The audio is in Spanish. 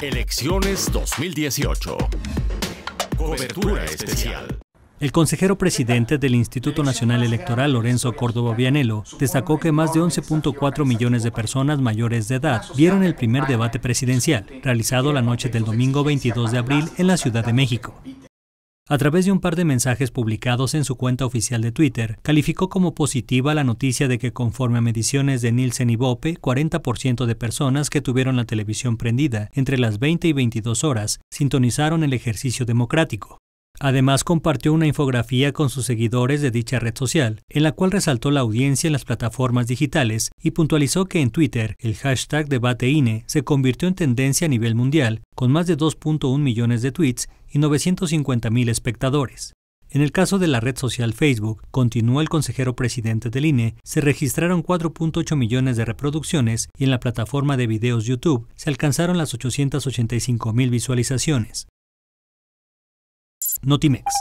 Elecciones 2018. Cobertura especial. El consejero presidente del Instituto Nacional Electoral, Lorenzo Córdoba Vianelo, destacó que más de 11.4 millones de personas mayores de edad vieron el primer debate presidencial, realizado la noche del domingo 22 de abril en la Ciudad de México. A través de un par de mensajes publicados en su cuenta oficial de Twitter, calificó como positiva la noticia de que conforme a mediciones de Nielsen y Bope, 40% de personas que tuvieron la televisión prendida entre las 20 y 22 horas sintonizaron el ejercicio democrático. Además, compartió una infografía con sus seguidores de dicha red social, en la cual resaltó la audiencia en las plataformas digitales y puntualizó que en Twitter el hashtag DebateINE se convirtió en tendencia a nivel mundial, con más de 2.1 millones de tweets y 950.000 espectadores. En el caso de la red social Facebook, continuó el consejero presidente del INE, se registraron 4.8 millones de reproducciones y en la plataforma de videos YouTube se alcanzaron las 885.000 visualizaciones. Notimex.